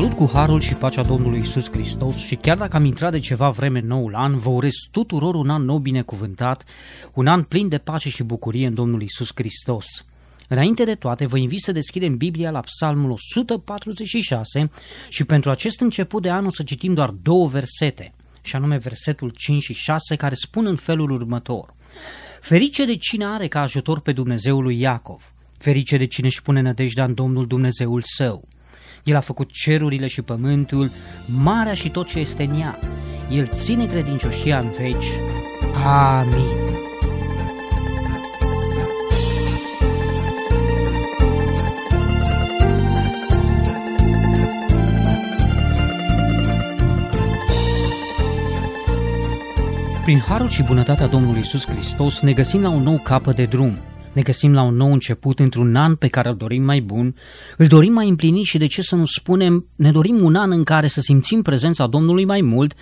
salut cu harul și pacea Domnului Isus Hristos și chiar dacă am intrat de ceva vreme în noul an, vă urez tuturor un an nou binecuvântat, un an plin de pace și bucurie în Domnul Isus Hristos. Înainte de toate, vă invit să deschidem Biblia la Psalmul 146 și pentru acest început de an o să citim doar două versete, și anume versetul 5 și 6, care spun în felul următor. Ferice de cine are ca ajutor pe Dumnezeul lui Iacov, ferice de cine își pune nădejdea în Domnul Dumnezeul său, el a făcut cerurile și pământul, marea și tot ce este în ea. El ține credincioșia în veci. Amin. Prin harul și bunătatea Domnului Isus Hristos ne găsim la un nou capăt de drum, ne găsim la un nou început, într-un an pe care îl dorim mai bun, îl dorim mai împlinit și de ce să nu spunem, ne dorim un an în care să simțim prezența Domnului mai mult,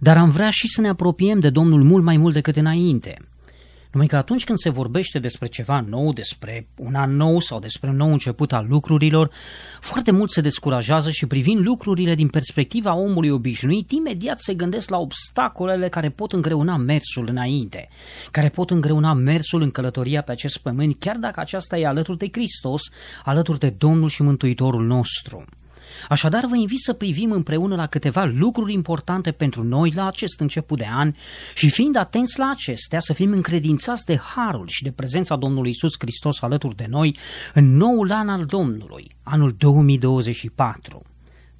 dar am vrea și să ne apropiem de Domnul mult mai mult decât înainte. Numai că atunci când se vorbește despre ceva nou, despre un an nou sau despre un nou început al lucrurilor, foarte mult se descurajează și privind lucrurile din perspectiva omului obișnuit, imediat se gândesc la obstacolele care pot îngreuna mersul înainte, care pot îngreuna mersul în călătoria pe acest pământ, chiar dacă aceasta e alături de Hristos, alături de Domnul și Mântuitorul nostru. Așadar, vă invit să privim împreună la câteva lucruri importante pentru noi la acest început de an și fiind atenți la acestea, să fim încredințați de harul și de prezența Domnului Isus Hristos alături de noi în noul an al Domnului, anul 2024.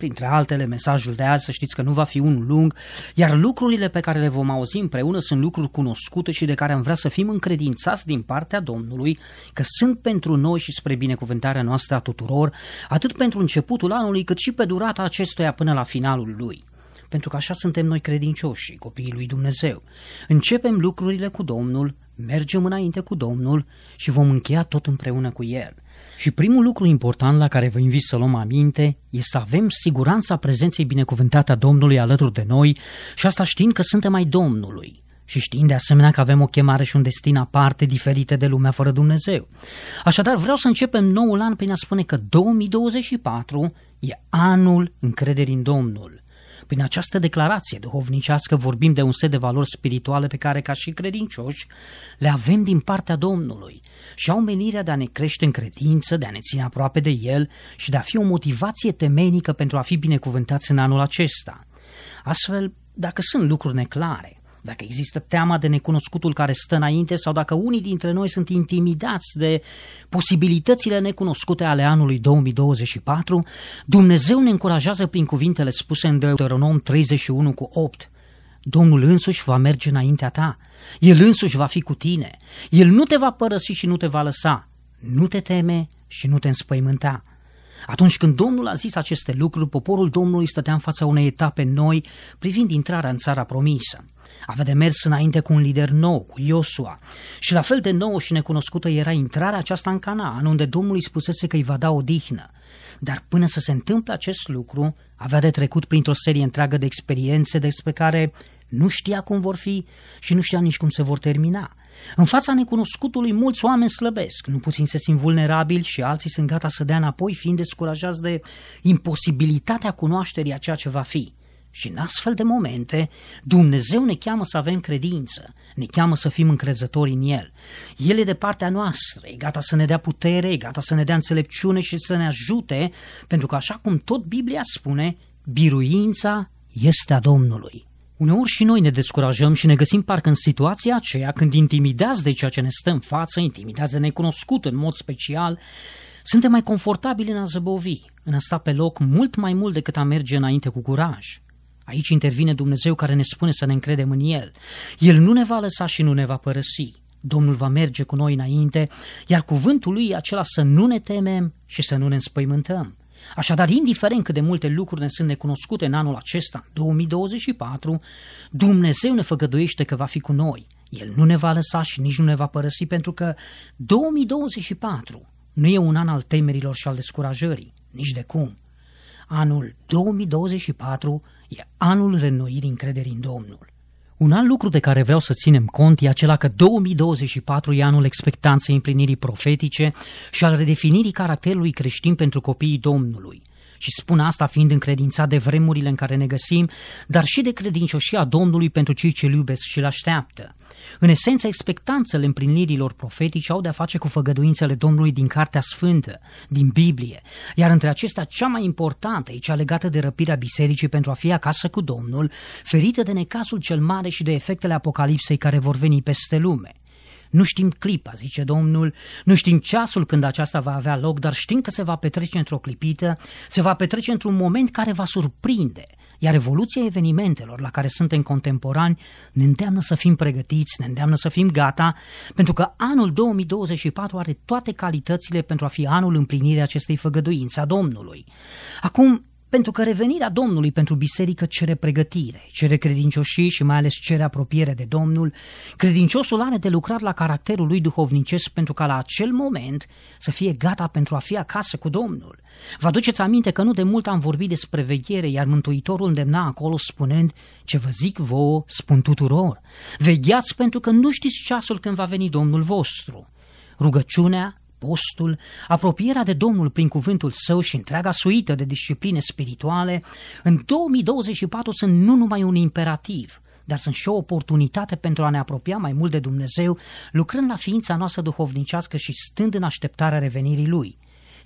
Printre altele, mesajul de azi, să știți că nu va fi unul lung, iar lucrurile pe care le vom auzi împreună sunt lucruri cunoscute și de care am vrea să fim încredințați din partea Domnului, că sunt pentru noi și spre binecuvântarea noastră a tuturor, atât pentru începutul anului, cât și pe durata acestuia până la finalul lui pentru că așa suntem noi credincioși, copiii lui Dumnezeu. Începem lucrurile cu Domnul, mergem înainte cu Domnul și vom încheia tot împreună cu El. Și primul lucru important la care vă invit să luăm aminte e să avem siguranța prezenței binecuvântate a Domnului alături de noi și asta știind că suntem ai Domnului și știind de asemenea că avem o chemare și un destin aparte diferite de lumea fără Dumnezeu. Așadar, vreau să începem noul an prin a spune că 2024 e anul încrederii în Domnul. Prin această declarație duhovnicească vorbim de un set de valori spirituale pe care, ca și credincioși, le avem din partea Domnului și au menirea de a ne crește în credință, de a ne ține aproape de El și de a fi o motivație temenică pentru a fi binecuvântați în anul acesta. Astfel, dacă sunt lucruri neclare, dacă există teama de necunoscutul care stă înainte sau dacă unii dintre noi sunt intimidați de posibilitățile necunoscute ale anului 2024, Dumnezeu ne încurajează prin cuvintele spuse în Deuteronom 31 cu 8. Domnul însuși va merge înaintea ta, El însuși va fi cu tine, El nu te va părăsi și nu te va lăsa, nu te teme și nu te înspăimânta. Atunci când Domnul a zis aceste lucruri, poporul Domnului stătea în fața unei etape noi privind intrarea în țara promisă. Avea de mers înainte cu un lider nou, cu Iosua. Și la fel de nouă și necunoscută era intrarea aceasta în în unde Domnul îi spusese că îi va da o dihnă. Dar până să se întâmple acest lucru, avea de trecut printr-o serie întreagă de experiențe despre care nu știa cum vor fi și nu știa nici cum se vor termina. În fața necunoscutului, mulți oameni slăbesc, nu puțin se simt vulnerabili și alții sunt gata să dea înapoi, fiind descurajați de imposibilitatea cunoașterii a ceea ce va fi. Și în astfel de momente, Dumnezeu ne cheamă să avem credință, ne cheamă să fim încrezători în El. El e de partea noastră, e gata să ne dea putere, e gata să ne dea înțelepciune și să ne ajute, pentru că așa cum tot Biblia spune, biruința este a Domnului. Uneori și noi ne descurajăm și ne găsim parcă în situația aceea când intimidați de ceea ce ne stă în față, intimidați de necunoscut în mod special, suntem mai confortabili în a zăbovi, în a sta pe loc mult mai mult decât a merge înainte cu curaj. Aici intervine Dumnezeu care ne spune să ne încredem în El. El nu ne va lăsa și nu ne va părăsi. Domnul va merge cu noi înainte, iar cuvântul lui e acela să nu ne temem și să nu ne înspăimântăm. Așadar, indiferent cât de multe lucruri ne sunt necunoscute în anul acesta, 2024, Dumnezeu ne făgăduiește că va fi cu noi. El nu ne va lăsa și nici nu ne va părăsi pentru că 2024 nu e un an al temerilor și al descurajării, nici de cum. Anul 2024 e anul reînnoirii încrederii în Domnul. Un alt lucru de care vreau să ținem cont e acela că 2024 e anul expectanței împlinirii profetice și al redefinirii caracterului creștin pentru copiii Domnului. Și spun asta fiind încredințat de vremurile în care ne găsim, dar și de credincioșia Domnului pentru cei ce iubesc și îl așteaptă. În esență, expectanțele împlinirilor profetice au de-a face cu făgăduințele Domnului din Cartea Sfântă, din Biblie, iar între acestea cea mai importantă e cea legată de răpirea bisericii pentru a fi acasă cu Domnul, ferită de necasul cel mare și de efectele apocalipsei care vor veni peste lume. Nu știm clipa, zice Domnul, nu știm ceasul când aceasta va avea loc, dar știm că se va petrece într-o clipită, se va petrece într-un moment care va surprinde – iar evoluția evenimentelor la care suntem contemporani ne îndeamnă să fim pregătiți, ne îndeamnă să fim gata, pentru că anul 2024 are toate calitățile pentru a fi anul împlinirii acestei făgăduințe a Domnului. Acum, pentru că revenirea Domnului pentru biserică cere pregătire, cere credincioșii și mai ales cere apropiere de Domnul. Credinciosul are de lucrat la caracterul lui duhovnicesc pentru ca la acel moment să fie gata pentru a fi acasă cu Domnul. Vă aduceți aminte că nu de mult am vorbit despre veghere, iar Mântuitorul îndemna acolo spunând, ce vă zic vouă, spun tuturor. Vegheați pentru că nu știți ceasul când va veni Domnul vostru. Rugăciunea postul, apropierea de Domnul prin cuvântul său și întreaga suită de discipline spirituale, în 2024 sunt nu numai un imperativ, dar sunt și o oportunitate pentru a ne apropia mai mult de Dumnezeu, lucrând la ființa noastră duhovnicească și stând în așteptarea revenirii Lui.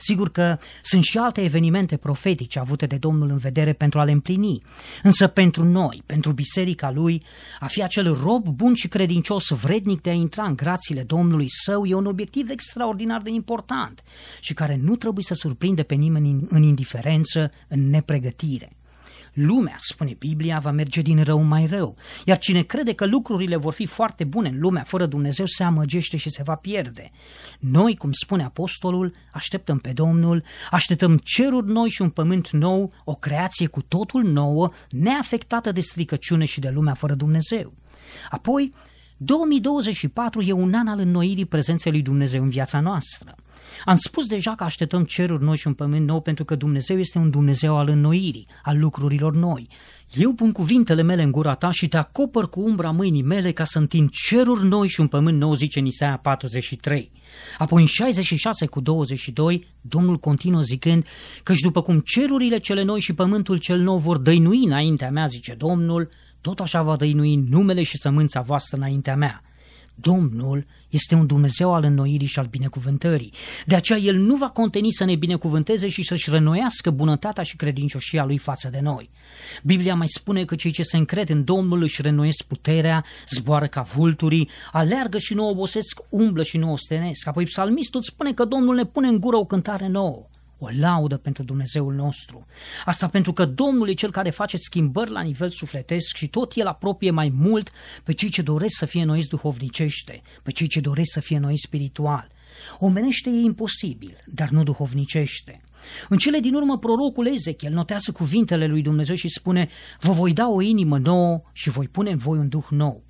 Sigur că sunt și alte evenimente profetice avute de Domnul în vedere pentru a le împlini, însă pentru noi, pentru biserica lui, a fi acel rob bun și credincios vrednic de a intra în grațiile Domnului său e un obiectiv extraordinar de important și care nu trebuie să surprinde pe nimeni în indiferență, în nepregătire. Lumea, spune Biblia, va merge din rău mai rău, iar cine crede că lucrurile vor fi foarte bune în lumea fără Dumnezeu se amăgește și se va pierde. Noi, cum spune apostolul, așteptăm pe Domnul, așteptăm ceruri noi și un pământ nou, o creație cu totul nouă, neafectată de stricăciune și de lumea fără Dumnezeu. Apoi, 2024 e un an al înnoirii prezenței lui Dumnezeu în viața noastră. Am spus deja că așteptăm ceruri noi și un pământ nou pentru că Dumnezeu este un Dumnezeu al înnoirii, al lucrurilor noi. Eu pun cuvintele mele în gura ta și te acopăr cu umbra mâinii mele ca să întind ceruri noi și un pământ nou, zice în Isaia 43. Apoi în 66 cu 22, Domnul continuă zicând, căci după cum cerurile cele noi și pământul cel nou vor dăinui înaintea mea, zice Domnul, tot așa va dăinui numele și sămânța voastră înaintea mea. Domnul este un Dumnezeu al înnoirii și al binecuvântării. De aceea El nu va conteni să ne binecuvânteze și să-și rănoiască bunătatea și credincioșia Lui față de noi. Biblia mai spune că cei ce se încred în Domnul își renoiesc puterea, zboară ca vulturii, aleargă și nu obosesc, umblă și nu ostenesc. Apoi psalmistul spune că Domnul ne pune în gură o cântare nouă o laudă pentru Dumnezeul nostru. Asta pentru că Domnul e cel care face schimbări la nivel sufletesc și tot el apropie mai mult pe cei ce doresc să fie noi duhovnicește, pe cei ce doresc să fie noi spiritual. Omenește e imposibil, dar nu duhovnicește. În cele din urmă, prorocul Ezechiel notează cuvintele lui Dumnezeu și spune, vă voi da o inimă nouă și voi pune în voi un duh nou.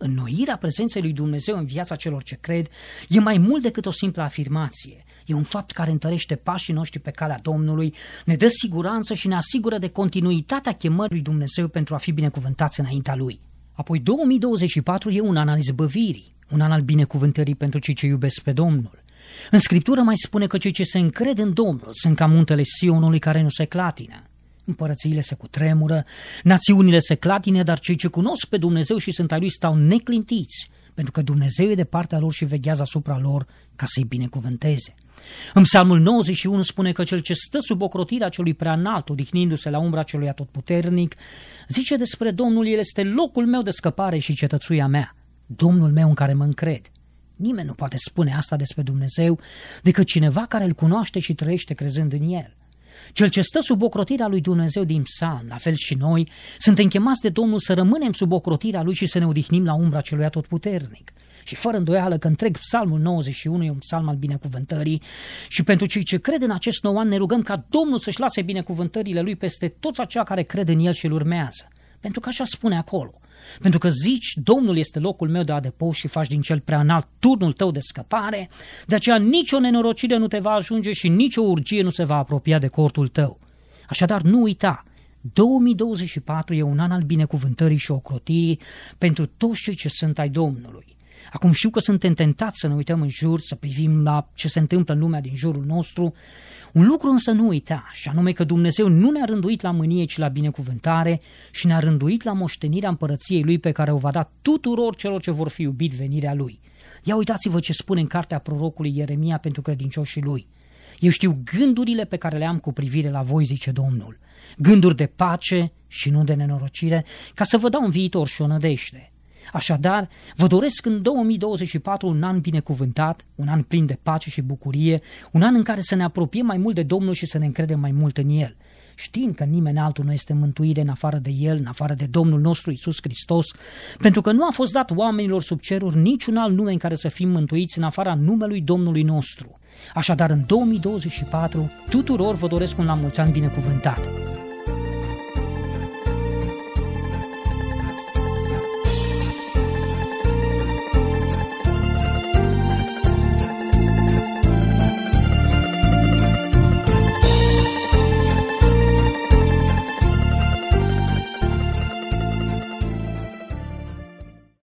Înnoirea prezenței lui Dumnezeu în viața celor ce cred e mai mult decât o simplă afirmație. E un fapt care întărește pașii noștri pe calea Domnului, ne dă siguranță și ne asigură de continuitatea chemării lui Dumnezeu pentru a fi binecuvântați înaintea Lui. Apoi 2024 e un an al zbăvirii, un an al binecuvântării pentru cei ce iubesc pe Domnul. În Scriptură mai spune că cei ce se încred în Domnul sunt ca muntele Sionului care nu se clatină. Împărățiile se cutremură, națiunile se clatine, dar cei ce cunosc pe Dumnezeu și sunt ai Lui stau neclintiți, pentru că Dumnezeu e de partea lor și veghează asupra lor ca să-i binecuvânteze. În psalmul 91 spune că cel ce stă sub ocrotirea celui preanalt, odihnindu-se la umbra celui atotputernic, zice despre Domnul, El este locul meu de scăpare și cetățuia mea, Domnul meu în care mă încred. Nimeni nu poate spune asta despre Dumnezeu decât cineva care îl cunoaște și trăiește crezând în El. Cel ce stă sub ocrotirea lui Dumnezeu din psan, la fel și noi, suntem chemați de Domnul să rămânem sub ocrotirea lui și să ne odihnim la umbra celui atotputernic. Și fără îndoială că întreg psalmul 91 e un psalm al binecuvântării și pentru cei ce cred în acest nou an ne rugăm ca Domnul să-și lase binecuvântările lui peste toți aceia care cred în el și îl urmează. Pentru că așa spune acolo – pentru că zici, Domnul este locul meu de adăpost și faci din cel prea înalt turnul tău de scăpare, de aceea nicio nenorocire nu te va ajunge și nicio urgie nu se va apropia de cortul tău. Așadar, nu uita, 2024 e un an al binecuvântării și ocrotirii pentru toți cei ce sunt ai Domnului. Acum știu că suntem tentați să ne uităm în jur, să privim la ce se întâmplă în lumea din jurul nostru. Un lucru însă nu uita, și anume că Dumnezeu nu ne-a rânduit la mânie, ci la binecuvântare și ne-a rânduit la moștenirea împărăției Lui pe care o va da tuturor celor ce vor fi iubit venirea Lui. Ia uitați-vă ce spune în cartea prorocului Ieremia pentru credincioșii lui. Eu știu gândurile pe care le am cu privire la voi, zice Domnul. Gânduri de pace și nu de nenorocire, ca să vă dau un viitor și o nădejde. Așadar, vă doresc în 2024 un an binecuvântat, un an plin de pace și bucurie, un an în care să ne apropiem mai mult de Domnul și să ne încredem mai mult în El știind că nimeni altul nu este mântuire în afară de El, în afară de Domnul nostru Isus Hristos, pentru că nu a fost dat oamenilor sub ceruri niciun alt nume în care să fim mântuiți în afara numelui Domnului nostru. Așadar, în 2024, tuturor vă doresc un la mulți ani binecuvântat!